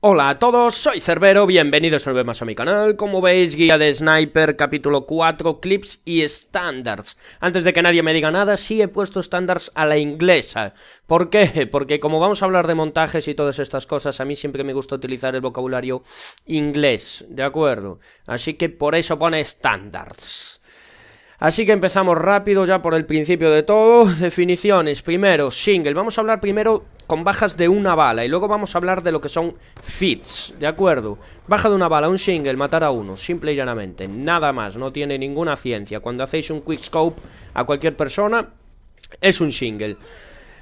Hola a todos, soy Cerbero, bienvenidos una vez más a mi canal, como veis guía de Sniper capítulo 4, clips y estándares Antes de que nadie me diga nada, sí he puesto estándares a la inglesa ¿Por qué? Porque como vamos a hablar de montajes y todas estas cosas, a mí siempre me gusta utilizar el vocabulario inglés, ¿de acuerdo? Así que por eso pone estándares Así que empezamos rápido ya por el principio de todo. Definiciones, primero, single. Vamos a hablar primero con bajas de una bala y luego vamos a hablar de lo que son fits, ¿de acuerdo? Baja de una bala, un single, matar a uno, simple y llanamente. Nada más, no tiene ninguna ciencia. Cuando hacéis un quick scope a cualquier persona, es un single.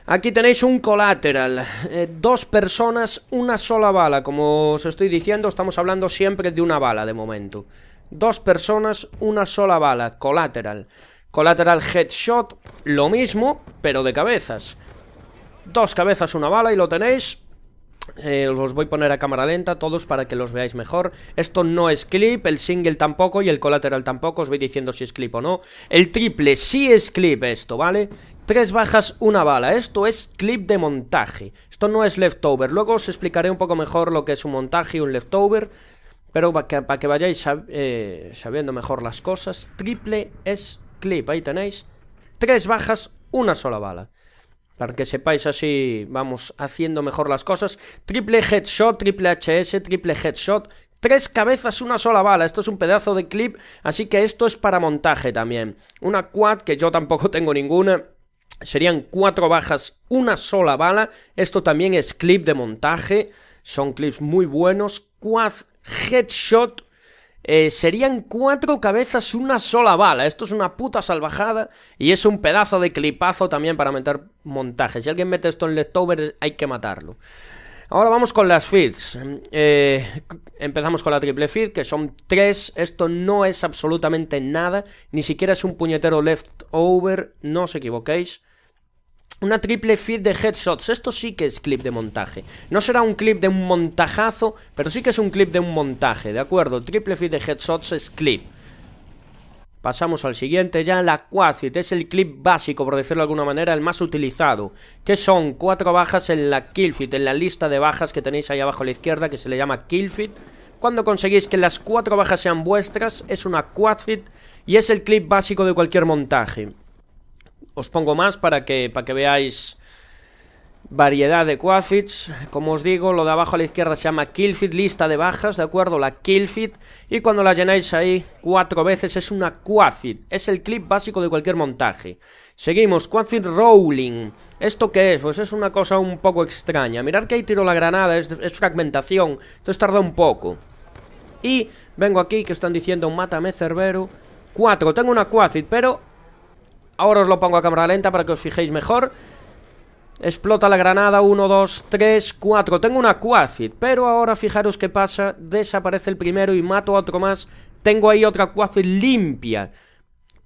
Aquí tenéis un collateral, eh, dos personas, una sola bala, como os estoy diciendo, estamos hablando siempre de una bala de momento. Dos personas, una sola bala, colateral. Colateral headshot, lo mismo, pero de cabezas. Dos cabezas, una bala y lo tenéis. Eh, os voy a poner a cámara lenta todos para que los veáis mejor Esto no es clip, el single tampoco y el colateral tampoco Os voy diciendo si es clip o no El triple sí es clip esto, ¿vale? Tres bajas, una bala Esto es clip de montaje Esto no es leftover Luego os explicaré un poco mejor lo que es un montaje y un leftover pero para que, vayáis eh, sabiendo mejor las cosas, triple es clip, ahí tenéis. Tres bajas, una sola bala. Para que sepáis así, vamos haciendo mejor las cosas. Triple headshot, triple HS, triple headshot. Tres cabezas, una sola bala. Esto es un pedazo de clip, así que esto es para montaje también. Una quad, que yo tampoco tengo ninguna. Serían cuatro bajas, una sola bala. Esto también es clip de montaje. Son clips muy buenos Headshot. Eh, serían cuatro cabezas, una sola bala. Esto es una puta salvajada y es un pedazo de clipazo también para meter montajes. Si alguien mete esto en leftover, hay que matarlo. Ahora vamos con las feeds. Eh, empezamos con la triple feed, que son tres. Esto no es absolutamente nada. Ni siquiera es un puñetero leftover. No os equivoquéis. Una triple fit de headshots. Esto sí que es clip de montaje. No será un clip de un montajazo, pero sí que es un clip de un montaje, ¿de acuerdo? Triple fit de headshots es clip. Pasamos al siguiente, ya la fit, es el clip básico, por decirlo de alguna manera, el más utilizado, que son cuatro bajas en la Killfit, en la lista de bajas que tenéis ahí abajo a la izquierda, que se le llama Killfit. Cuando conseguís que las cuatro bajas sean vuestras, es una fit y es el clip básico de cualquier montaje os pongo más para que, para que veáis variedad de Quaffits. Como os digo, lo de abajo a la izquierda se llama killfit, lista de bajas, ¿de acuerdo? La killfit. Y cuando la llenáis ahí cuatro veces es una quadfit. Es el clip básico de cualquier montaje. Seguimos, quadfit rolling. ¿Esto qué es? Pues es una cosa un poco extraña. Mirad que ahí tiro la granada, es, fragmentación. Entonces tarda un poco. Y vengo aquí que están diciendo, mátame cerbero. Cuatro, tengo una quadfit, pero Ahora os lo pongo a cámara lenta para que os fijéis mejor Explota la granada, 1, 2, 3, 4 Tengo una Quazit, pero ahora fijaros qué pasa Desaparece el primero y mato a otro más Tengo ahí otra Quacit limpia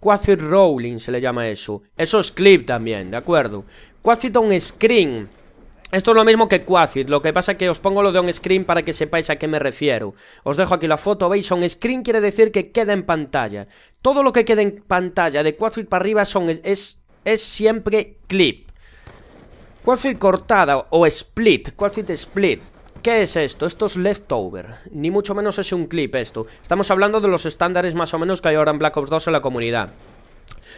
Quazit Rowling se le llama eso Eso es clip también, ¿de acuerdo? Quacit on screen esto es lo mismo que quadfit. lo que pasa es que os pongo lo de on screen para que sepáis a qué me refiero. Os dejo aquí la foto, veis, on screen quiere decir que queda en pantalla. Todo lo que queda en pantalla de quadfit para arriba son, es, es siempre clip. Quadfit cortada o split, Quadfit split. ¿Qué es esto? Esto es leftover. Ni mucho menos es un clip esto. Estamos hablando de los estándares más o menos que hay ahora en Black Ops 2 en la comunidad.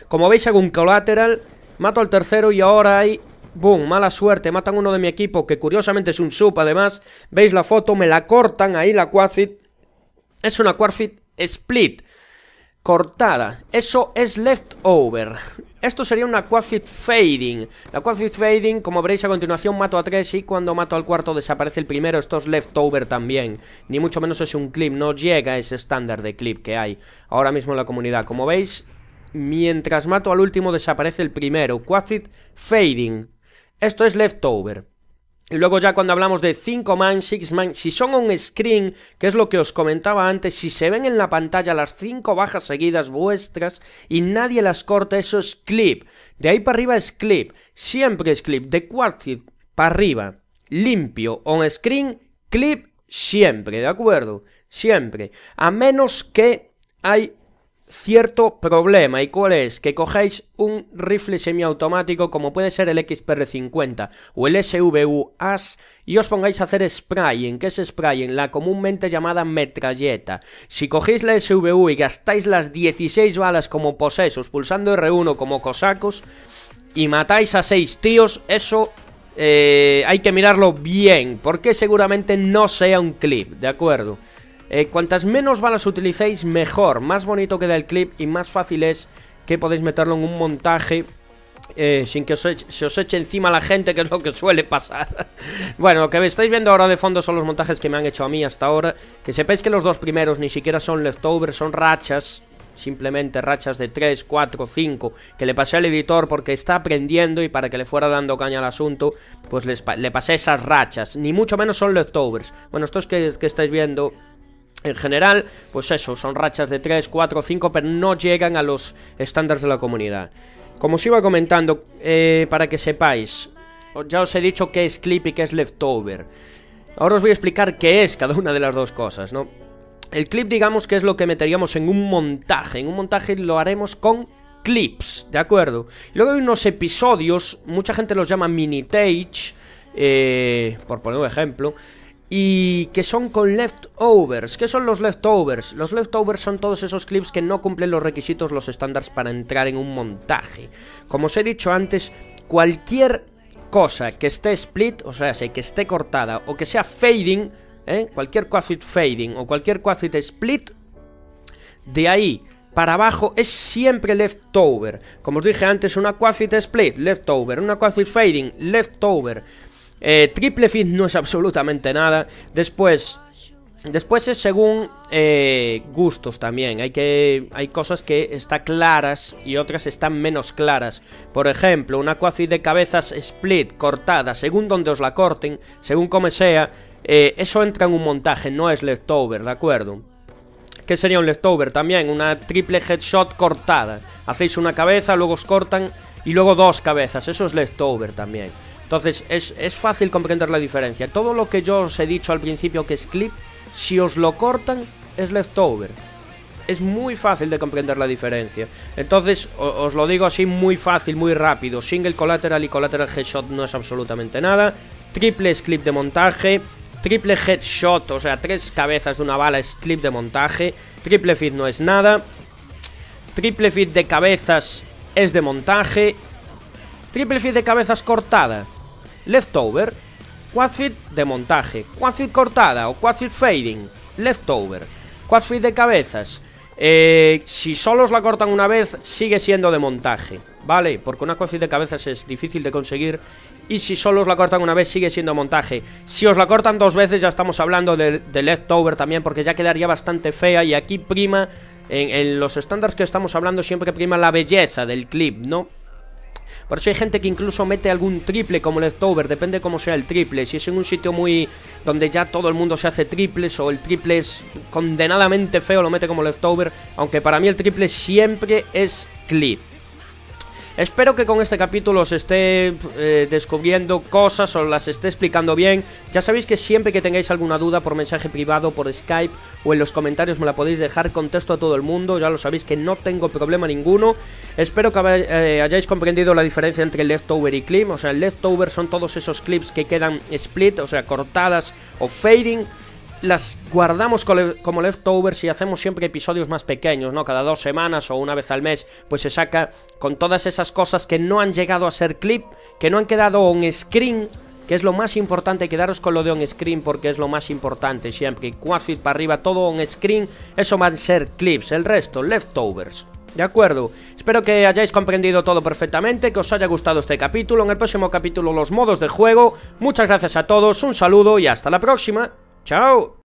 Como veis, hago un collateral, mato al tercero y ahora hay Boom, mala suerte, matan uno de mi equipo, que curiosamente es un sub, además. ¿Veis la foto? Me la cortan, ahí la Quarfit. Es una Quarfit split. Cortada. Eso es leftover. Esto sería una Quafit Fading. La Quafit Fading, como veréis a continuación, mato a tres y cuando mato al cuarto desaparece el primero. Esto es leftover también. Ni mucho menos es un clip, no llega a ese estándar de clip que hay ahora mismo en la comunidad. Como veis, mientras mato al último desaparece el primero. Quafit Fading. Esto es leftover. Y luego ya cuando hablamos de 5 man, 6 man, si son on screen, que es lo que os comentaba antes, si se ven en la pantalla las 5 bajas seguidas vuestras y nadie las corta, eso es clip. De ahí para arriba es clip. Siempre es clip. De quartz para arriba. Limpio. On screen, clip siempre, ¿de acuerdo? Siempre. A menos que hay cierto problema. ¿Y cuál es? Que cogéis un rifle semiautomático como puede ser el XPR-50 o el SVU-AS y os pongáis a hacer spray spraying. ¿Qué es en La comúnmente llamada metralleta. Si cogéis la SVU y gastáis las 16 balas como posesos, pulsando R1 como cosacos y matáis a 6 tíos, eso eh, hay que mirarlo bien, porque seguramente no sea un clip, ¿de acuerdo? Eh, cuantas menos balas utilicéis, mejor. Más bonito queda el clip y más fácil es que podéis meterlo en un montaje eh, sin que se os eche encima la gente, que es lo que suele pasar. bueno, lo que me estáis viendo ahora de fondo son los montajes que me han hecho a mí hasta ahora. Que sepáis que los dos primeros ni siquiera son leftovers, son rachas. Simplemente rachas de 3, 4, 5 que le pasé al editor porque está aprendiendo y para que le fuera dando caña al asunto, pues le pasé esas rachas. Ni mucho menos son leftovers. Bueno, estos que, que estáis viendo en general, pues eso, son rachas de 3, 4, 5, pero no llegan a los estándares de la comunidad. Como os iba comentando, eh, para que sepáis, ya os he dicho qué es clip y qué es leftover. Ahora os voy a explicar qué es cada una de las dos cosas, ¿no? El clip, digamos que es lo que meteríamos en un montaje. En un montaje lo haremos con clips, ¿de acuerdo? Luego hay unos episodios, mucha gente los llama mini-tage, eh, por poner un ejemplo y que son con leftovers. ¿Qué son los leftovers? Los leftovers son todos esos clips que no cumplen los requisitos, los estándares para entrar en un montaje. Como os he dicho antes, cualquier cosa que esté split, o sea, que esté cortada o que sea fading, ¿eh? cualquier quadfit fading o cualquier quadfit split, de ahí para abajo es siempre leftover. Como os dije antes, una quadfit split, leftover, una quadfit fading, leftover. Eh, triple fit no es absolutamente nada. Después, Después es según eh, gustos también. Hay, que, hay cosas que están claras y otras están menos claras. Por ejemplo, una cuasi de cabezas split, cortada, según donde os la corten, según como sea, eh, eso entra en un montaje, no es leftover, ¿de acuerdo? ¿Qué sería un leftover? También una triple headshot cortada. Hacéis una cabeza, luego os cortan y luego dos cabezas. Eso es leftover también. Entonces es, fácil comprender la diferencia. Todo lo que yo os he dicho al principio que es clip, si os lo cortan, es leftover es muy fácil de comprender la diferencia. Entonces, os lo digo así muy fácil, muy rápido. Single collateral y collateral headshot no es absolutamente nada. Triple clip de montaje. Triple headshot, o sea, tres cabezas de una bala es clip de montaje. Triple fit no es nada. Triple fit de cabezas es de montaje. Triple fit de cabezas cortada Leftover, Quadfit de montaje, Quadfit cortada o Quadfit fading, Leftover, Quadfit de cabezas. Eh, si solo os la cortan una vez, sigue siendo de montaje, ¿vale? Porque una Quadfit de cabezas es difícil de conseguir y si solo os la cortan una vez, sigue siendo montaje. Si os la cortan dos veces, ya estamos hablando de, Leftover también, porque ya quedaría bastante fea y aquí prima... En, en los estándares que estamos hablando siempre prima la belleza del clip, ¿no? Por eso hay gente que incluso mete algún triple como leftover, depende cómo sea el triple. Si es en un sitio muy donde ya todo el mundo se hace triples o el triple es condenadamente feo, lo mete como leftover. Aunque para mí el triple siempre es clip. Espero que con este capítulo os esté eh, descubriendo cosas o las esté explicando bien. Ya sabéis que siempre que tengáis alguna duda por mensaje privado, por Skype o en los comentarios me la podéis dejar, contesto a todo el mundo, ya lo sabéis que no tengo problema ninguno. Espero que eh, hayáis comprendido la diferencia entre leftover y clip, o sea, el leftover son todos esos clips que quedan split, o sea, cortadas o fading las guardamos como leftovers y hacemos siempre episodios más pequeños, ¿no? Cada dos semanas o una vez al mes, pues se saca con todas esas cosas que no han llegado a ser clip, que no han quedado on screen, que es lo más importante, quedaros con lo de on screen porque es lo más importante siempre. Quadfit para arriba, todo on screen, eso van a ser clips, el resto, leftovers. De acuerdo, espero que hayáis comprendido todo perfectamente, que os haya gustado este capítulo, en el próximo capítulo los modos de juego, muchas gracias a todos, un saludo y hasta la próxima. Ciao